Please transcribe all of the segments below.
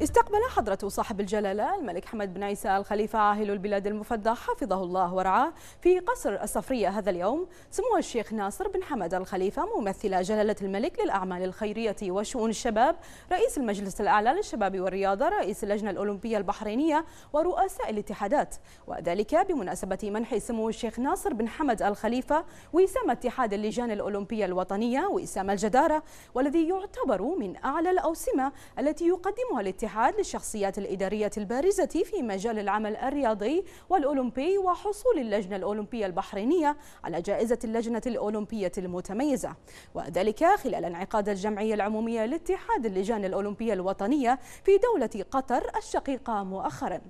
استقبل حضرة صاحب الجلالة الملك حمد بن عيسى الخليفة عاهل البلاد المفدى حفظه الله ورعاه في قصر الصفرية هذا اليوم سمو الشيخ ناصر بن حمد الخليفة ممثل جلالة الملك للأعمال الخيرية وشؤون الشباب رئيس المجلس الأعلى للشباب والرياضة رئيس اللجنة الأولمبية البحرينية ورؤساء الاتحادات وذلك بمناسبة منح سمو الشيخ ناصر بن حمد الخليفة وسام اتحاد اللجان الأولمبية الوطنية وسام الجدارة والذي يعتبر من أعلى الأوسمة التي يقدمها الاتحاد الاتحاد للشخصيات الإدارية البارزة في مجال العمل الرياضي والأولمبي وحصول اللجنة الأولمبية البحرينية على جائزة اللجنة الأولمبية المتميزة وذلك خلال انعقاد الجمعية العمومية لاتحاد اللجان الأولمبية الوطنية في دولة قطر الشقيقة مؤخرا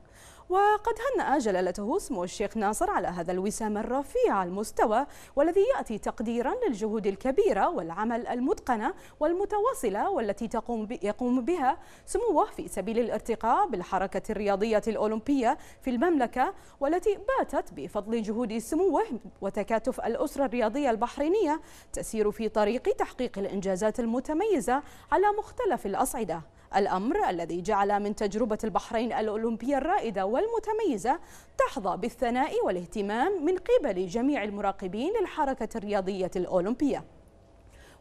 وقد هنأ جلالته سمو الشيخ ناصر على هذا الوسام الرفيع المستوى والذي يأتي تقديرا للجهود الكبيرة والعمل المتقنة والمتواصلة والتي تقوم يقوم بها سموه في سبيل الارتقاء بالحركة الرياضية الأولمبية في المملكة والتي باتت بفضل جهود سموه وتكاتف الأسرة الرياضية البحرينية تسير في طريق تحقيق الإنجازات المتميزة على مختلف الأصعدة الأمر الذي جعل من تجربة البحرين الأولمبية الرائدة والمتميزة تحظى بالثناء والاهتمام من قبل جميع المراقبين للحركة الرياضية الأولمبية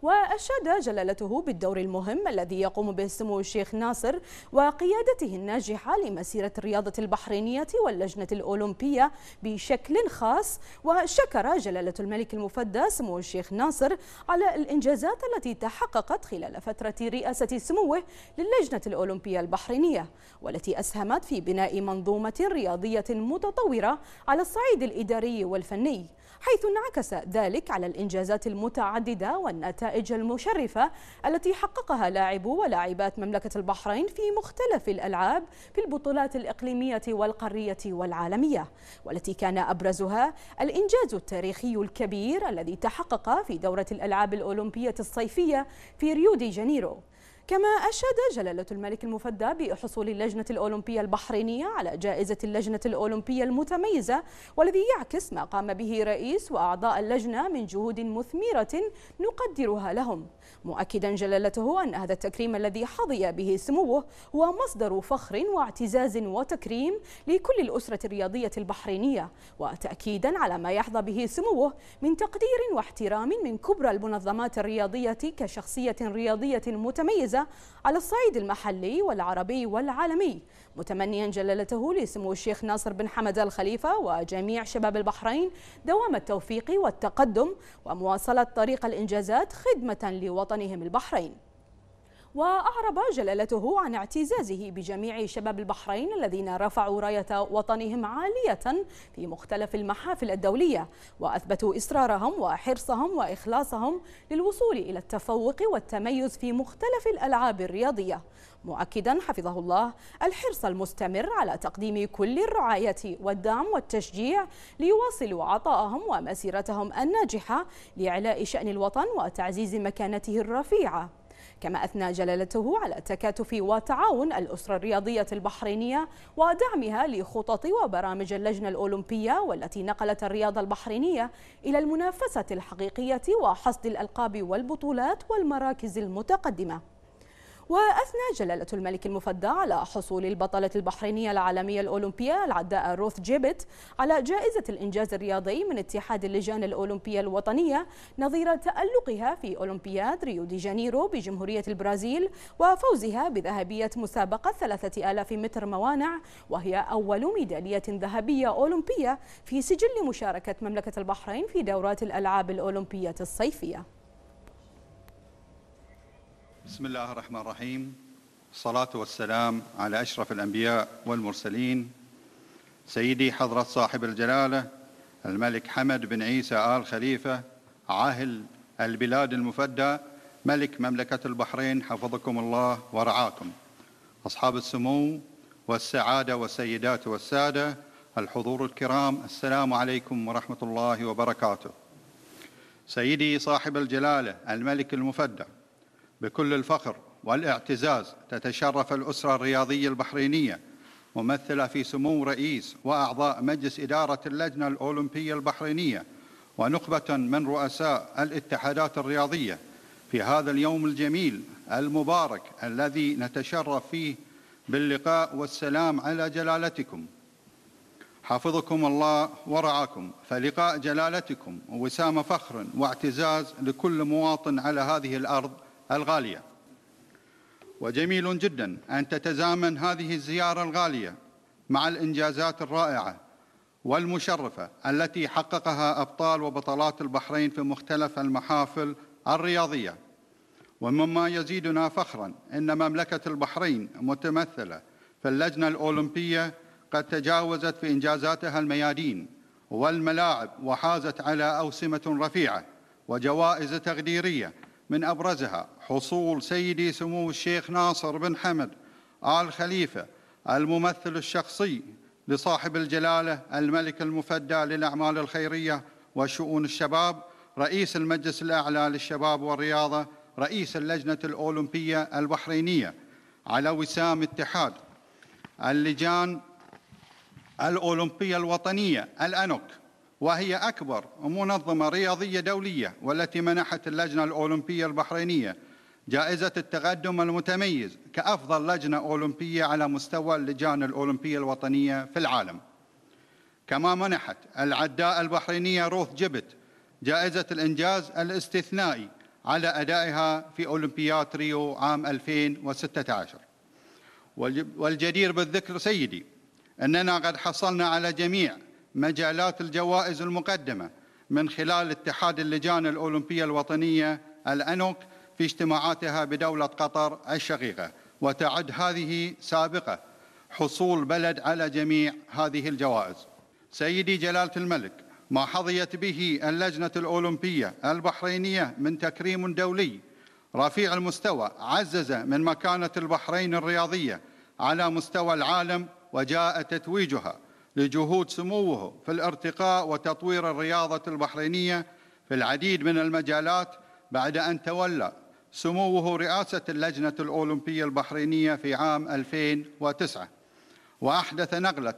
وأشاد جلالته بالدور المهم الذي يقوم به سمو الشيخ ناصر وقيادته الناجحة لمسيرة الرياضة البحرينية واللجنة الأولمبية بشكل خاص وشكر جلالة الملك المفدى سمو الشيخ ناصر على الإنجازات التي تحققت خلال فترة رئاسة سموه للجنة الأولمبية البحرينية والتي أسهمت في بناء منظومة رياضية متطورة على الصعيد الإداري والفني حيث انعكس ذلك على الإنجازات المتعددة والنتائج المشرفة التي حققها لاعبو ولاعبات مملكة البحرين في مختلف الألعاب في البطولات الإقليمية والقارية والعالمية والتي كان أبرزها الإنجاز التاريخي الكبير الذي تحقق في دورة الألعاب الأولمبية الصيفية في ريو دي جانيرو كما أشاد جلالة الملك المفدى بحصول اللجنة الأولمبية البحرينية على جائزة اللجنة الأولمبية المتميزة والذي يعكس ما قام به رئيس وأعضاء اللجنة من جهود مثمرة نقدرها لهم مؤكدا جلالته أن هذا التكريم الذي حظي به سموه هو مصدر فخر واعتزاز وتكريم لكل الأسرة الرياضية البحرينية وتأكيدا على ما يحظى به سموه من تقدير واحترام من كبرى المنظمات الرياضية كشخصية رياضية متميزة على الصعيد المحلي والعربي والعالمي متمنيا جلالته لسمو الشيخ ناصر بن حمد الخليفة وجميع شباب البحرين دوام التوفيق والتقدم ومواصلة طريق الإنجازات خدمة لوطنهم البحرين وأعرب جلالته عن اعتزازه بجميع شباب البحرين الذين رفعوا راية وطنهم عالية في مختلف المحافل الدولية وأثبتوا إصرارهم وحرصهم وإخلاصهم للوصول إلى التفوق والتميز في مختلف الألعاب الرياضية مؤكدا حفظه الله الحرص المستمر على تقديم كل الرعاية والدعم والتشجيع ليواصلوا عطاءهم ومسيرتهم الناجحة لإعلاء شأن الوطن وتعزيز مكانته الرفيعة كما أثنى جلالته على التكاتف وتعاون الأسرة الرياضية البحرينية ودعمها لخطط وبرامج اللجنة الأولمبية والتي نقلت الرياضة البحرينية إلى المنافسة الحقيقية وحصد الألقاب والبطولات والمراكز المتقدمة وأثنى جلالة الملك المفدى على حصول البطلة البحرينية العالمية الأولمبية العداء روث جيبت على جائزة الإنجاز الرياضي من اتحاد اللجان الأولمبية الوطنية نظير تألقها في أولمبياد ريو دي جانيرو بجمهورية البرازيل وفوزها بذهبية مسابقة 3000 متر موانع وهي أول ميدالية ذهبية أولمبية في سجل مشاركة مملكة البحرين في دورات الألعاب الأولمبية الصيفية بسم الله الرحمن الرحيم الصلاة والسلام على أشرف الأنبياء والمرسلين سيدي حضرة صاحب الجلالة الملك حمد بن عيسى آل خليفة عاهل البلاد المفدى ملك مملكة البحرين حفظكم الله ورعاكم أصحاب السمو والسعادة والسيدات والسادة الحضور الكرام السلام عليكم ورحمة الله وبركاته سيدي صاحب الجلالة الملك المفدى بكل الفخر والاعتزاز تتشرف الأسرة الرياضية البحرينية ممثلة في سمو رئيس وأعضاء مجلس إدارة اللجنة الأولمبية البحرينية ونخبة من رؤساء الاتحادات الرياضية في هذا اليوم الجميل المبارك الذي نتشرف فيه باللقاء والسلام على جلالتكم حفظكم الله ورعاكم فلقاء جلالتكم وسام فخر واعتزاز لكل مواطن على هذه الأرض الغالية وجميل جدا أن تتزامن هذه الزيارة الغالية مع الإنجازات الرائعة والمشرفة التي حققها أبطال وبطلات البحرين في مختلف المحافل الرياضية ومما يزيدنا فخرا أن مملكة البحرين متمثلة في اللجنة الأولمبية قد تجاوزت في إنجازاتها الميادين والملاعب وحازت على أوسمة رفيعة وجوائز تقديرية من أبرزها حصول سيدي سمو الشيخ ناصر بن حمد آل خليفة الممثل الشخصي لصاحب الجلالة الملك المفدى للأعمال الخيرية وشؤون الشباب رئيس المجلس الأعلى للشباب والرياضة رئيس اللجنة الأولمبية البحرينية على وسام اتحاد اللجان الأولمبية الوطنية الأنوك وهي أكبر منظمة رياضية دولية والتي منحت اللجنة الأولمبية البحرينية جائزة التقدم المتميز كأفضل لجنة أولمبية على مستوى اللجان الأولمبية الوطنية في العالم كما منحت العداء البحرينية روث جبت جائزة الإنجاز الاستثنائي على أدائها في أولمبياد ريو عام 2016 والجدير بالذكر سيدي أننا قد حصلنا على جميع مجالات الجوائز المقدمة من خلال اتحاد اللجان الأولمبية الوطنية الأنوك في اجتماعاتها بدولة قطر الشقيقة وتعد هذه سابقة حصول بلد على جميع هذه الجوائز سيدي جلالة الملك ما حظيت به اللجنة الأولمبية البحرينية من تكريم دولي رفيع المستوى عزز من مكانة البحرين الرياضية على مستوى العالم وجاء تتويجها لجهود سموه في الارتقاء وتطوير الرياضة البحرينية في العديد من المجالات بعد أن تولى سموه رئاسة اللجنة الأولمبية البحرينية في عام 2009 وأحدث نقلة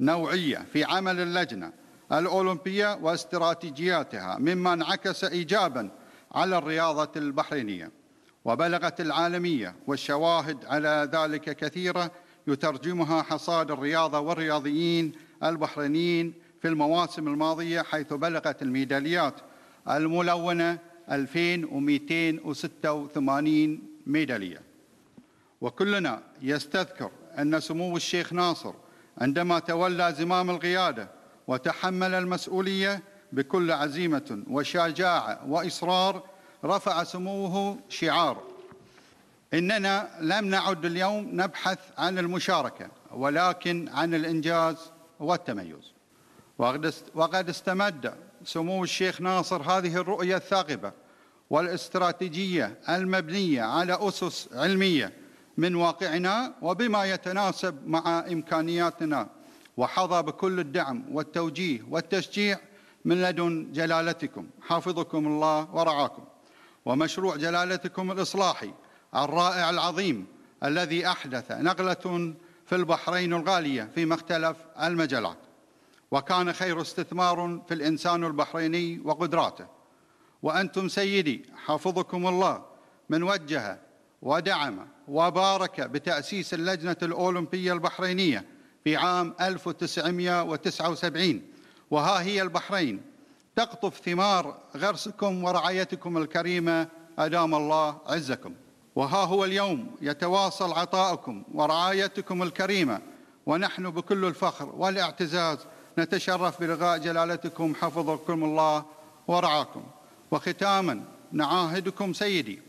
نوعية في عمل اللجنة الأولمبية واستراتيجياتها مما انعكس إيجابا على الرياضة البحرينية وبلغت العالمية والشواهد على ذلك كثيرة يترجمها حصاد الرياضة والرياضيين البحرينيين في المواسم الماضية حيث بلغت الميداليات الملونة 2286 ميدالية وكلنا يستذكر أن سمو الشيخ ناصر عندما تولى زمام القيادة وتحمل المسؤولية بكل عزيمة وشجاعة وإصرار رفع سموه شعار إننا لم نعد اليوم نبحث عن المشاركة ولكن عن الإنجاز والتميز وقد استمد سمو الشيخ ناصر هذه الرؤية الثاقبة والاستراتيجية المبنية على أسس علمية من واقعنا وبما يتناسب مع إمكانياتنا وحظى بكل الدعم والتوجيه والتشجيع من لدن جلالتكم حافظكم الله ورعاكم ومشروع جلالتكم الإصلاحي الرائع العظيم الذي أحدث نقلة في البحرين الغالية في مختلف المجالات وكان خير استثمار في الإنسان البحريني وقدراته وأنتم سيدي حفظكم الله من وجه ودعم وبارك بتأسيس اللجنة الأولمبية البحرينية في عام 1979 وها هي البحرين تقطف ثمار غرسكم ورعايتكم الكريمة أدام الله عزكم وها هو اليوم يتواصل عطاؤكم ورعايتكم الكريمة ونحن بكل الفخر والاعتزاز نتشرف بلقاء جلالتكم حفظكم الله ورعاكم وختاما نعاهدكم سيدي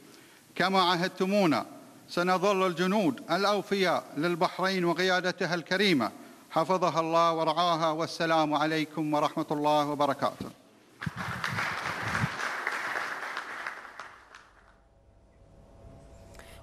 كما عهدتمونا سنظل الجنود الأوفياء للبحرين وقيادتها الكريمة حفظها الله ورعاها والسلام عليكم ورحمة الله وبركاته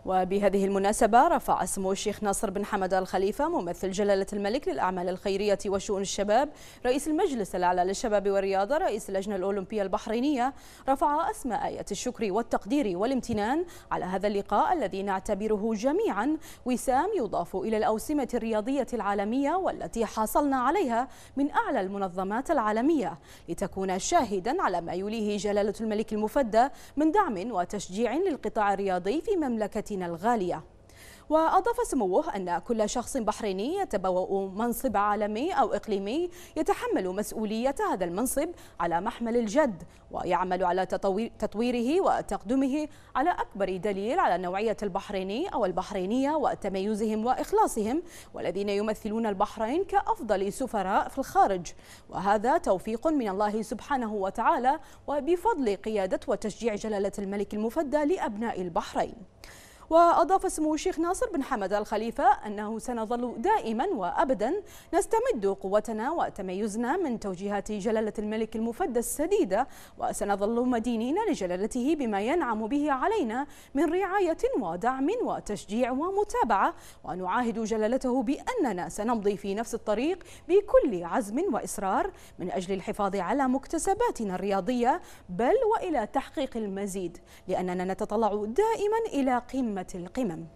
وبهذه المناسبة رفع سمو الشيخ ناصر بن حمد الخليفة ممثل جلالة الملك للأعمال الخيرية وشؤون الشباب رئيس المجلس الأعلى للشباب والرياضة رئيس اللجنة الأولمبية البحرينية رفع أسماء آية الشكر والتقدير والامتنان على هذا اللقاء الذي نعتبره جميعا وسام يضاف إلى الأوسمة الرياضية العالمية والتي حصلنا عليها من أعلى المنظمات العالمية لتكون شاهدا على ما يوليه جلالة الملك المفدى من دعم وتشجيع للقطاع الرياضي في مملكتنا الأماكن الغالية وأضاف سموه أن كل شخص بحريني يتبوأ منصب عالمي أو إقليمي يتحمل مسؤولية هذا المنصب على محمل الجد ويعمل على تطويره وتقدمه على أكبر دليل على نوعية البحريني أو البحرينية وتميزهم وإخلاصهم والذين يمثلون البحرين كأفضل سفراء في الخارج وهذا توفيق من الله سبحانه وتعالى وبفضل قيادة وتشجيع جلالة الملك المفدى لأبناء البحرين وأضاف سمو الشيخ ناصر بن حمد الخليفة أنه سنظل دائما وأبدا نستمد قوتنا وتميزنا من توجيهات جلالة الملك المفدى السديدة وسنظل مدينين لجلالته بما ينعم به علينا من رعاية ودعم وتشجيع ومتابعة ونعاهد جلالته بأننا سنمضي في نفس الطريق بكل عزم وإصرار من أجل الحفاظ على مكتسباتنا الرياضية بل وإلى تحقيق المزيد لأننا نتطلع دائما إلى قمة قمة القمم